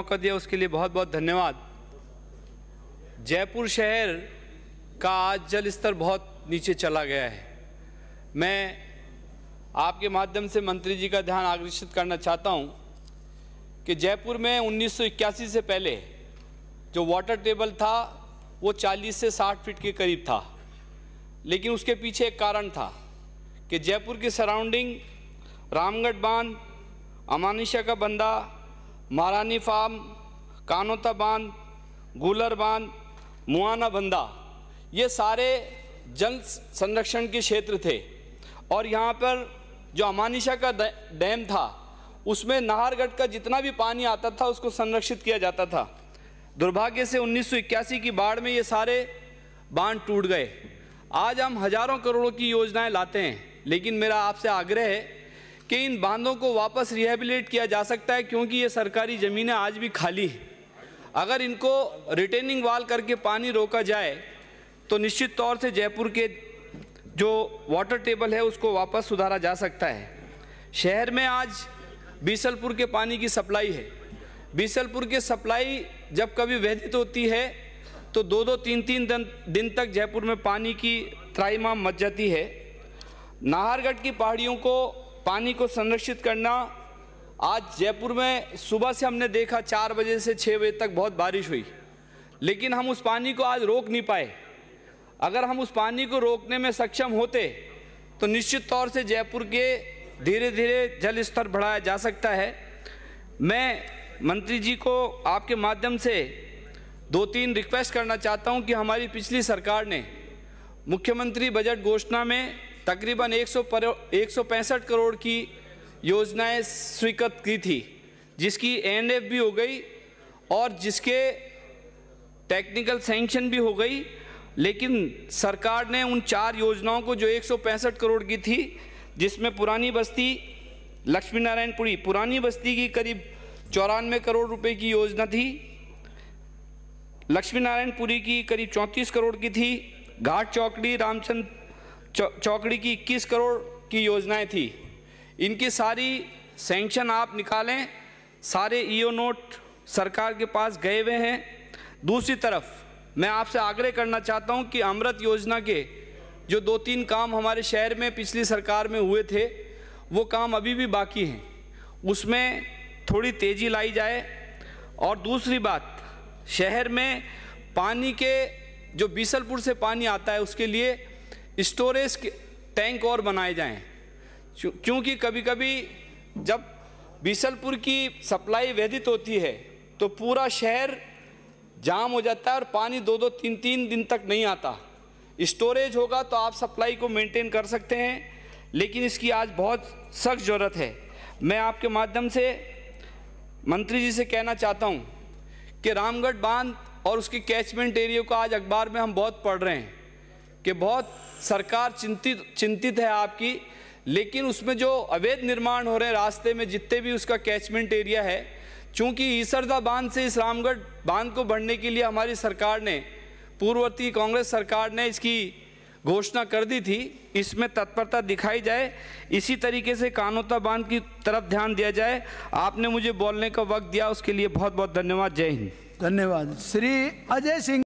मौका दिया उसके लिए बहुत बहुत धन्यवाद जयपुर शहर का आज जल स्तर बहुत नीचे चला गया है मैं आपके माध्यम से मंत्री जी का ध्यान आकर्षित करना चाहता हूं कि जयपुर में उन्नीस से पहले जो वाटर टेबल था वो 40 से 60 फीट के करीब था लेकिन उसके पीछे एक कारण था कि जयपुर की सराउंडिंग रामगढ़ बांध अमानिशा का बंदा महारानी फार्म कानोता बांध गूलर बांध मुआना बंदा ये सारे जल संरक्षण के क्षेत्र थे और यहाँ पर जो अमानिशा का डैम था उसमें नाहरगढ़ का जितना भी पानी आता था उसको संरक्षित किया जाता था दुर्भाग्य से 1981 की बाढ़ में ये सारे बांध टूट गए आज हम हजारों करोड़ों की योजनाएं लाते हैं लेकिन मेरा आपसे आग्रह है कि इन बांधों को वापस रिहेबिलेट किया जा सकता है क्योंकि ये सरकारी ज़मीनें आज भी खाली हैं अगर इनको रिटेनिंग वाल करके पानी रोका जाए तो निश्चित तौर से जयपुर के जो वाटर टेबल है उसको वापस सुधारा जा सकता है शहर में आज बीसलपुर के पानी की सप्लाई है बीसलपुर की सप्लाई जब कभी व्यधित होती है तो दो दो तीन तीन दिन दिन तक जयपुर में पानी की त्राईमा मच जाती है नाहरगढ़ की पहाड़ियों को पानी को संरक्षित करना आज जयपुर में सुबह से हमने देखा चार बजे से छः बजे तक बहुत बारिश हुई लेकिन हम उस पानी को आज रोक नहीं पाए अगर हम उस पानी को रोकने में सक्षम होते तो निश्चित तौर से जयपुर के धीरे धीरे जल स्तर बढ़ाया जा सकता है मैं मंत्री जी को आपके माध्यम से दो तीन रिक्वेस्ट करना चाहता हूं कि हमारी पिछली सरकार ने मुख्यमंत्री बजट घोषणा में तकरीबन एक सौ करोड़ की योजनाएं स्वीकृत की थी जिसकी एन भी हो गई और जिसके टेक्निकल सेंक्शन भी हो गई लेकिन सरकार ने उन चार योजनाओं को जो एक करोड़ की थी जिसमें पुरानी बस्ती लक्ष्मी नारायणपुरी पुरानी बस्ती की करीब चौरानवे करोड़ रुपए की योजना थी लक्ष्मी नारायणपुरी की करीब चौंतीस करोड़ की थी घाट चौकड़ी रामचंद्र चौ, चौकड़ी की 21 करोड़ की योजनाएं थी इनकी सारी सेंक्शन आप निकालें सारे ईओ नोट सरकार के पास गए हुए हैं दूसरी तरफ मैं आपसे आग्रह करना चाहता हूं कि अमृत योजना के जो दो तीन काम हमारे शहर में पिछली सरकार में हुए थे वो काम अभी भी बाकी हैं उसमें थोड़ी तेज़ी लाई जाए और दूसरी बात शहर में पानी के जो बीसलपुर से पानी आता है उसके लिए स्टोरेज टैंक और बनाए जाएं क्योंकि कभी कभी जब बीसलपुर की सप्लाई व्यधित होती है तो पूरा शहर जाम हो जाता है और पानी दो दो तीन तीन दिन तक नहीं आता स्टोरेज होगा तो आप सप्लाई को मेंटेन कर सकते हैं लेकिन इसकी आज बहुत सख्त ज़रूरत है मैं आपके माध्यम से मंत्री जी से कहना चाहता हूँ कि रामगढ़ बांध और उसके कैचमेंट एरिया को आज अखबार में हम बहुत पढ़ रहे हैं कि बहुत सरकार चिंतित चिंतित है आपकी लेकिन उसमें जो अवैध निर्माण हो रहे रास्ते में जितने भी उसका कैचमेंट एरिया है चूँकि ईसरदा बांध से इस रामगढ़ बांध को बढ़ने के लिए हमारी सरकार ने पूर्ववर्ती कांग्रेस सरकार ने इसकी घोषणा कर दी थी इसमें तत्परता दिखाई जाए इसी तरीके से कानोता बांध की तरफ ध्यान दिया जाए आपने मुझे बोलने का वक्त दिया उसके लिए बहुत बहुत धन्यवाद जय हिंद धन्यवाद श्री अजय सिंह